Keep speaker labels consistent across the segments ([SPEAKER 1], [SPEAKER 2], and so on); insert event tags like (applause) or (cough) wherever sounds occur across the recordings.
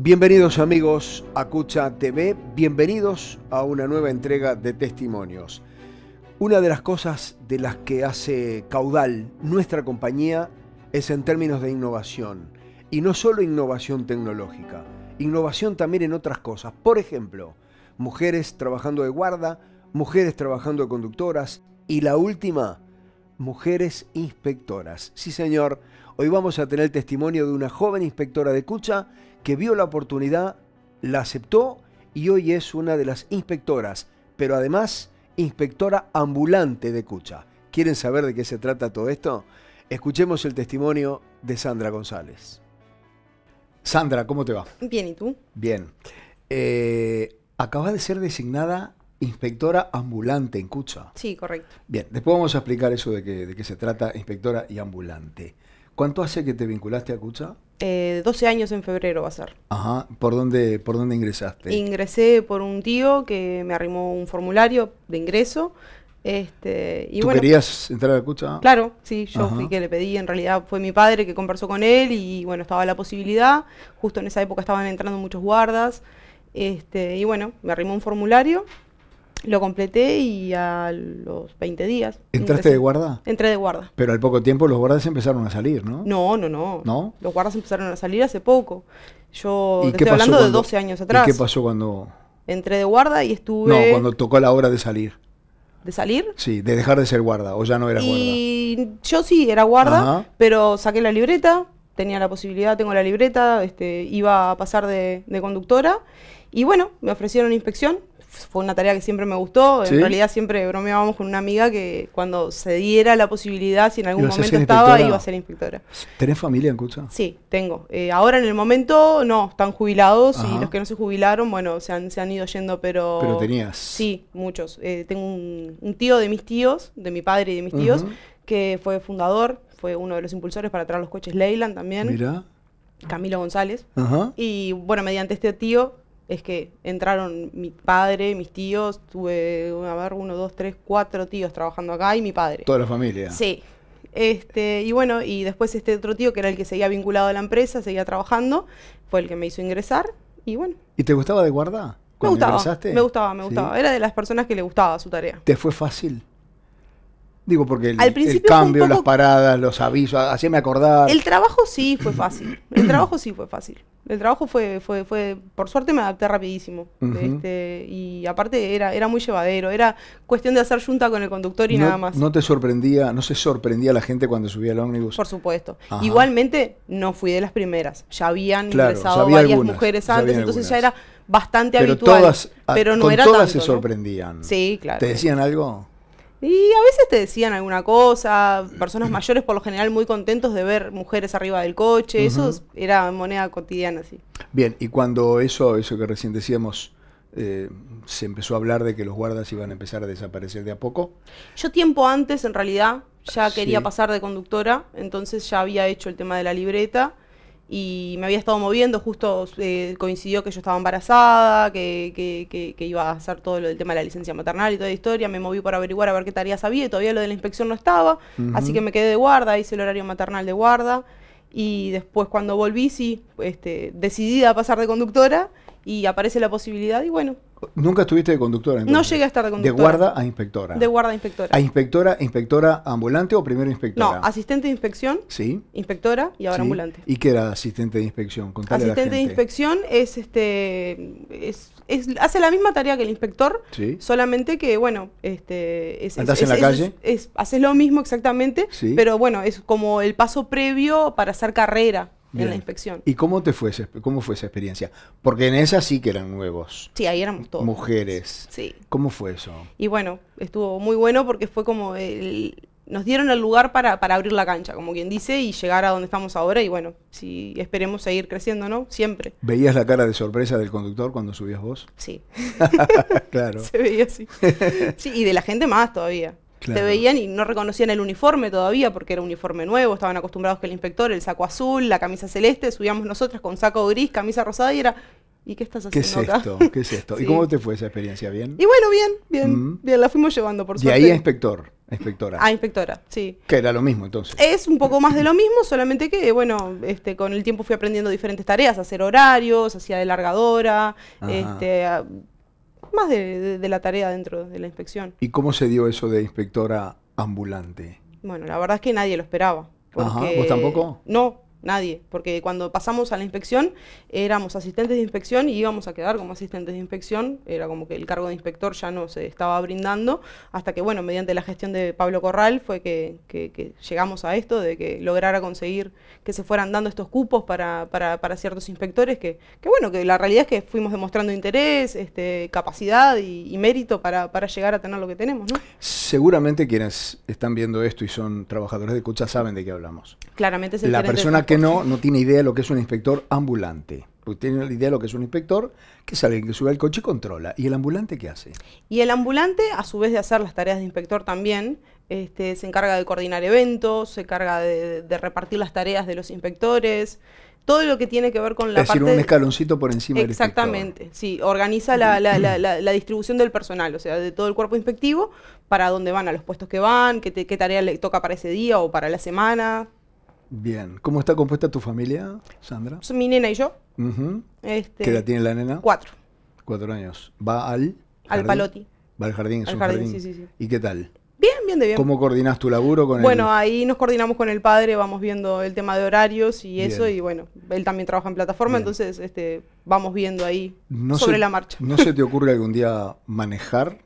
[SPEAKER 1] Bienvenidos amigos a Cucha TV, bienvenidos a una nueva entrega de testimonios. Una de las cosas de las que hace caudal nuestra compañía es en términos de innovación. Y no solo innovación tecnológica, innovación también en otras cosas. Por ejemplo, mujeres trabajando de guarda, mujeres trabajando de conductoras y la última, mujeres inspectoras. Sí señor, hoy vamos a tener el testimonio de una joven inspectora de Cucha que vio la oportunidad, la aceptó y hoy es una de las inspectoras, pero además inspectora ambulante de Cucha. ¿Quieren saber de qué se trata todo esto? Escuchemos el testimonio de Sandra González. Sandra, ¿cómo te va? Bien, ¿y tú? Bien. Eh, de ser designada inspectora ambulante en Cucha. Sí, correcto. Bien, después vamos a explicar eso de, de qué se trata inspectora y ambulante. ¿Cuánto hace que te vinculaste a Cucha?
[SPEAKER 2] 12 eh, años en febrero va a ser.
[SPEAKER 1] Ajá, ¿por dónde, por dónde ingresaste?
[SPEAKER 2] Ingresé por un tío que me arrimó un formulario de ingreso. Este, y querías
[SPEAKER 1] entrar a la cucha? Claro,
[SPEAKER 2] sí, yo fui que le pedí, en realidad fue mi padre que conversó con él y bueno, estaba la posibilidad, justo en esa época estaban entrando muchos guardas, este, y bueno, me arrimó un formulario lo completé y a los 20 días. ¿Entraste de
[SPEAKER 1] guarda? Entré de guarda. Pero al poco tiempo los guardas empezaron a salir, ¿no?
[SPEAKER 2] No, no, no. ¿No? Los guardas empezaron a salir hace poco. Yo te estoy hablando de 12 años atrás. ¿Y qué
[SPEAKER 1] pasó cuando...?
[SPEAKER 2] Entré de guarda y estuve... No, cuando
[SPEAKER 1] tocó la hora de salir. ¿De salir? Sí, de dejar de ser guarda, o ya no guarda.
[SPEAKER 2] y... Yo sí era guarda, pero saqué la libreta, tenía la posibilidad, tengo la libreta, este, iba a pasar de, de conductora. Y bueno, me ofrecieron inspección, fue una tarea que siempre me gustó. En realidad siempre bromeábamos con una amiga que cuando se diera la posibilidad, si en algún momento estaba, iba a ser inspectora.
[SPEAKER 1] ¿Tenés familia en Cucha?
[SPEAKER 2] Sí, tengo. Eh, ahora en el momento no, están jubilados y los que no se jubilaron, bueno, se han, ido yendo, pero... Pero tenías. Sí, muchos. Eh, tengo un, tío de mis tíos, de mi padre y de mis tíos, que fue fundador, fue uno de los impulsores para traer los coches Leyland también. Mira. Camilo González. Y bueno, mediante este tío es que entraron mi padre, mis tíos, tuve, a ver, uno, dos, tres, cuatro tíos trabajando acá y mi padre. Toda la familia. Sí. Este, y bueno, y después este otro tío, que era el que seguía vinculado a la empresa, seguía trabajando, fue el que me hizo ingresar y bueno.
[SPEAKER 1] ¿Y te gustaba de guardar? Me gustaba, me gustaba, me gustaba. Era
[SPEAKER 2] de las personas que le gustaba su tarea.
[SPEAKER 1] ¿Te fue fácil? Digo, porque el, cambio, las paradas, los avisos, así me acordar. El
[SPEAKER 2] trabajo sí fue fácil. El trabajo sí fue fácil. El trabajo fue, fue, fue por suerte me adapté rapidísimo. Este, y aparte era, era muy llevadero. Era cuestión de hacer junta con el conductor y nada más. ¿No te
[SPEAKER 1] sorprendía, no se sorprendía la gente cuando subía el ómnibus?
[SPEAKER 2] Por supuesto. Igualmente no fui de las primeras. Ya habían ingresado varias mujeres antes, entonces ya era bastante habitual. Todas, ah, pero no con era todas se sorprendían. Sí, claro. ¿Te
[SPEAKER 1] decían algo?
[SPEAKER 2] Y a veces te decían alguna cosa, personas mayores por lo general muy contentos de ver mujeres arriba del coche, eso era moneda cotidiana, así
[SPEAKER 1] Bien, y cuando eso, eso que recién decíamos, eh, se empezó a hablar de que los guardas iban a empezar a desaparecer de a poco.
[SPEAKER 2] Yo tiempo antes, en realidad, ya quería pasar de conductora, entonces ya había hecho el tema de la libreta y me había estado moviendo, justo eh, coincidió que yo estaba embarazada, que, que, iba a hacer todo lo del tema de la licencia maternal y toda la historia, me moví para averiguar a ver qué tareas había, todavía lo de la inspección no estaba, así que me quedé de guarda, hice el horario maternal de guarda, y después cuando volví, sí, este, a pasar de conductora, y aparece la posibilidad, y bueno,
[SPEAKER 1] Nunca estuviste de conductora. No llegué a estar de conductora. De guarda a inspectora. De guarda a inspectora. ¿A inspectora, inspectora ambulante o primero inspectora? No,
[SPEAKER 2] asistente de inspección. Sí. Inspectora y ahora ambulante.
[SPEAKER 1] ¿Y qué era asistente de inspección? asistente de
[SPEAKER 2] inspección es este. Es, es, hace la misma tarea que el inspector, solamente que, bueno, este, es, en la calle? haces lo mismo exactamente, pero bueno, es como el paso previo para hacer carrera en la inspección. ¿Y
[SPEAKER 1] cómo te fue, cómo fue esa experiencia? Porque en esa sí que eran nuevos.
[SPEAKER 2] Sí, ahí éramos todos. Mujeres. Sí.
[SPEAKER 1] ¿Cómo fue eso?
[SPEAKER 2] Y bueno, estuvo muy bueno porque fue como el, nos dieron el lugar para, abrir la cancha, como quien dice, y llegar a donde estamos ahora y bueno, si esperemos seguir creciendo, ¿no? Siempre.
[SPEAKER 1] ¿Veías la cara de sorpresa del conductor cuando subías vos? Sí. (laughs) claro. (laughs) Se
[SPEAKER 2] veía así. Sí, y de la gente más todavía. Te veían y no reconocían el uniforme todavía porque era uniforme nuevo, estaban acostumbrados que el inspector, el saco azul, la camisa celeste, subíamos nosotras con saco gris, camisa rosada y era, ¿y qué estás haciendo? ¿Qué es esto? ¿Qué es esto? ¿Y (laughs) cómo
[SPEAKER 1] te fue esa experiencia? ¿Bien? Y
[SPEAKER 2] bueno, bien, bien, mm. bien, la fuimos llevando por suerte. Y ahí
[SPEAKER 1] inspector, inspectora. Ah,
[SPEAKER 2] inspectora, sí.
[SPEAKER 1] Que era lo mismo entonces.
[SPEAKER 2] Es un poco más de lo mismo, solamente que, bueno, este, con el tiempo fui aprendiendo diferentes tareas, hacer horarios, hacía de largadora, este más de, la tarea dentro de la inspección.
[SPEAKER 1] ¿Y cómo se dio eso de inspectora ambulante?
[SPEAKER 2] Bueno, la verdad es que nadie lo esperaba. Ajá, ¿vos tampoco? No, nadie, porque cuando pasamos a la inspección éramos asistentes de inspección y íbamos a quedar como asistentes de inspección, era como que el cargo de inspector ya no se estaba brindando, hasta que bueno, mediante la gestión de Pablo Corral fue que, llegamos a esto, de que lograra conseguir que se fueran dando estos cupos para, ciertos inspectores, que, que, bueno, que la realidad es que fuimos demostrando interés, este, capacidad y, mérito para, llegar a tener lo que tenemos.
[SPEAKER 1] Seguramente quienes están viendo esto y son trabajadores de Cucha saben de qué hablamos.
[SPEAKER 2] Claramente es el La que
[SPEAKER 1] no, no tiene idea de lo que es un inspector ambulante. Porque tiene la idea de lo que es un inspector, que sale, alguien que sube al coche y controla. ¿Y el ambulante qué hace?
[SPEAKER 2] Y el ambulante, a su vez de hacer las tareas de inspector también, este, se encarga de coordinar eventos, se encarga de, repartir las tareas de los inspectores, todo lo que tiene que ver con la decir, un
[SPEAKER 1] escaloncito por encima del Exactamente,
[SPEAKER 2] sí, organiza la, la, la, distribución del personal, o sea, de todo el cuerpo inspectivo, para dónde van, a los puestos que van, qué, qué tarea le toca para ese día o para la semana,
[SPEAKER 1] Bien. ¿Cómo está compuesta tu familia, Sandra?
[SPEAKER 2] mi nena y yo. Este, ¿Qué edad
[SPEAKER 1] tiene la nena? Cuatro. Cuatro años. ¿Va al? Al Palotti. Va al jardín, es jardín. ¿Y qué tal?
[SPEAKER 2] Bien, bien bien. ¿Cómo
[SPEAKER 1] coordinas tu laburo con él? Bueno,
[SPEAKER 2] ahí nos coordinamos con el padre, vamos viendo el tema de horarios y eso, y bueno, él también trabaja en plataforma, entonces este, vamos viendo ahí sobre la marcha. ¿No
[SPEAKER 1] se te (laughs) ocurre algún día manejar,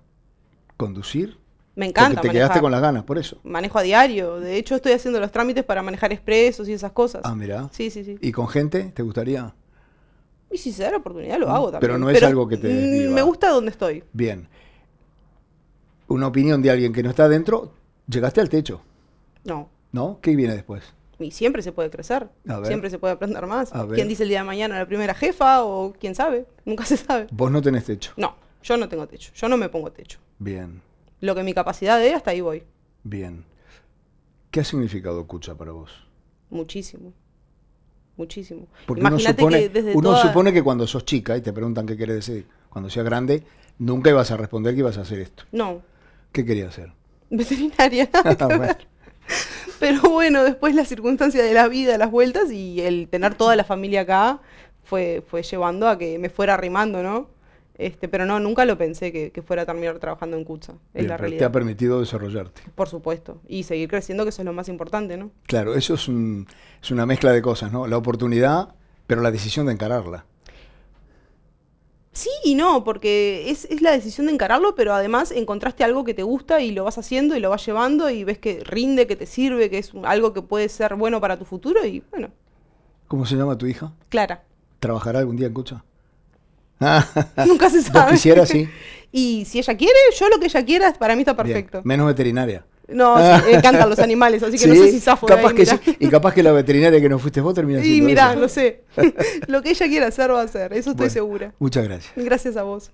[SPEAKER 1] conducir? Me encanta. Porque te quedaste con las ganas, por eso.
[SPEAKER 2] Manejo a diario. De hecho, estoy haciendo los trámites para manejar expresos y esas cosas. Ah, mira. Sí, sí, sí.
[SPEAKER 1] ¿Y con gente? ¿Te gustaría?
[SPEAKER 2] Y si se da la oportunidad, lo hago también. Pero no es algo que te. Mm, me gusta donde estoy.
[SPEAKER 1] Bien. Una opinión de alguien que no está adentro, llegaste al techo. No. ¿No? ¿Qué viene después?
[SPEAKER 2] Y siempre se puede crecer. Siempre se puede aprender más. A ¿Quién dice el día de mañana la primera jefa o quién sabe? Nunca se sabe.
[SPEAKER 1] Vos no tenés techo.
[SPEAKER 2] No, yo no tengo techo. Yo no me pongo techo. Bien lo que mi capacidad de, hasta ahí voy.
[SPEAKER 1] Bien. ¿Qué ha significado Cucha para vos?
[SPEAKER 2] Muchísimo. Muchísimo. Porque uno, supone que, uno supone
[SPEAKER 1] que cuando sos chica y te preguntan qué querés decir, cuando seas grande, nunca ibas a responder que ibas a hacer esto. No. ¿Qué querías hacer?
[SPEAKER 2] Veterinaria. (laughs) Pero bueno, después la circunstancia de la vida, las vueltas y el tener toda la familia acá fue, fue llevando a que me fuera arrimando, ¿no? Este, pero no, nunca lo pensé que, fuera a terminar trabajando en Cucha. Es la realidad. Te ha
[SPEAKER 1] permitido desarrollarte.
[SPEAKER 2] Por supuesto. Y seguir creciendo, que eso es lo más importante, ¿no?
[SPEAKER 1] Claro, eso es, una mezcla de cosas, ¿no? La oportunidad, pero la decisión de encararla.
[SPEAKER 2] Sí y no, porque es, la decisión de encararlo, pero además encontraste algo que te gusta y lo vas haciendo y lo vas llevando y ves que rinde, que te sirve, que es algo que puede ser bueno para tu futuro y bueno.
[SPEAKER 1] ¿Cómo se llama tu hija? Clara. ¿Trabajará algún día en Cucha? (laughs) Nunca se sabe. quisiera, sí. (laughs)
[SPEAKER 2] Y si ella quiere, yo lo que ella quiera, para mí está perfecto.
[SPEAKER 1] Menos veterinaria.
[SPEAKER 2] No, cantan (laughs) encantan los animales, así que no sé si zafo capaz que
[SPEAKER 1] Y capaz que la veterinaria que no fuiste vos termina siendo Y mirá, lo sé.
[SPEAKER 2] lo que ella quiera hacer va a hacer, eso estoy segura. Muchas gracias. Gracias a vos.